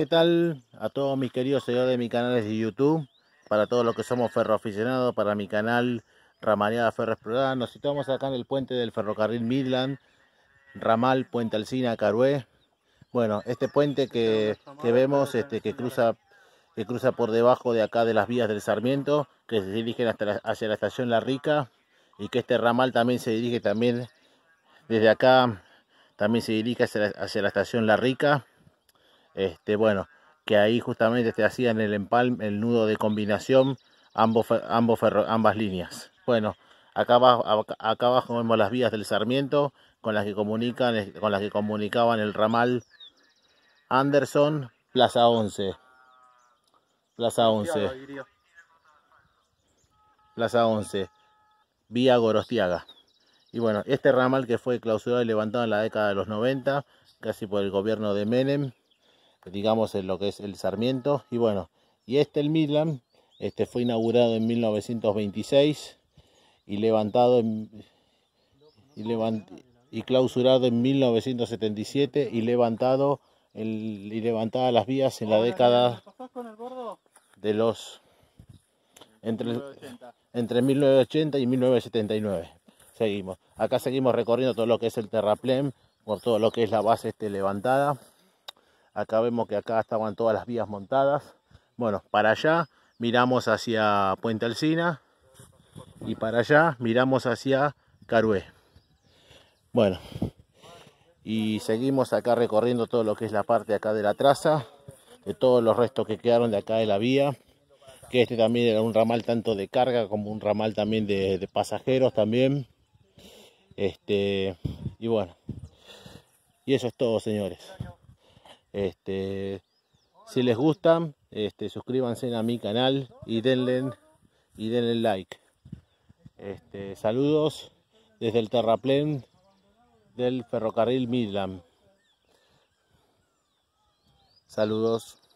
¿qué tal? A todos mis queridos seguidores de mi canal de YouTube, para todos los que somos ferroaficionados, para mi canal Ramaneada Ferro Explorada. Nos situamos acá en el puente del ferrocarril Midland, ramal Puente Alcina, Carué. Bueno, este puente que, vemos, este, que cruza que cruza por debajo de acá de las vías del Sarmiento, que se dirigen hasta hacia la estación La Rica, y que este ramal también se dirige también desde acá, también se dirige hacia hacia la estación La Rica. Este, bueno, que ahí justamente te hacían el empalme, el nudo de combinación, ambos, ambos ambas líneas. Bueno, acá abajo, acá abajo vemos las vías del Sarmiento con las que comunican, con las que comunicaban el ramal Anderson, Plaza 11. Plaza 11. Plaza 11, vía Gorostiaga. Y bueno, este ramal que fue clausurado y levantado en la década de los 90, casi por el gobierno de Menem, digamos en lo que es el Sarmiento y bueno y este el Midland este fue inaugurado en 1926 y levantado y, clausurado en 1977 y levantado y levantada las vías en la década de los entre, 1980 y 1979 seguimos acá seguimos recorriendo todo lo que es el terraplén por todo lo que es la base este levantada Acá vemos que acá estaban todas las vías montadas. Bueno, para allá miramos hacia Puente Alcina y para allá miramos hacia Carué. Bueno, y seguimos acá recorriendo todo lo que es la parte acá de la traza, de todos los restos que quedaron de acá de la vía, que este también era un ramal tanto de carga como un ramal también de, de pasajeros también. Este, y bueno, y eso es todo señores. Este, si les gustan, este, suscríbanse a mi canal y denle, y denle like. Este, saludos desde el terraplén del ferrocarril Midland. Saludos.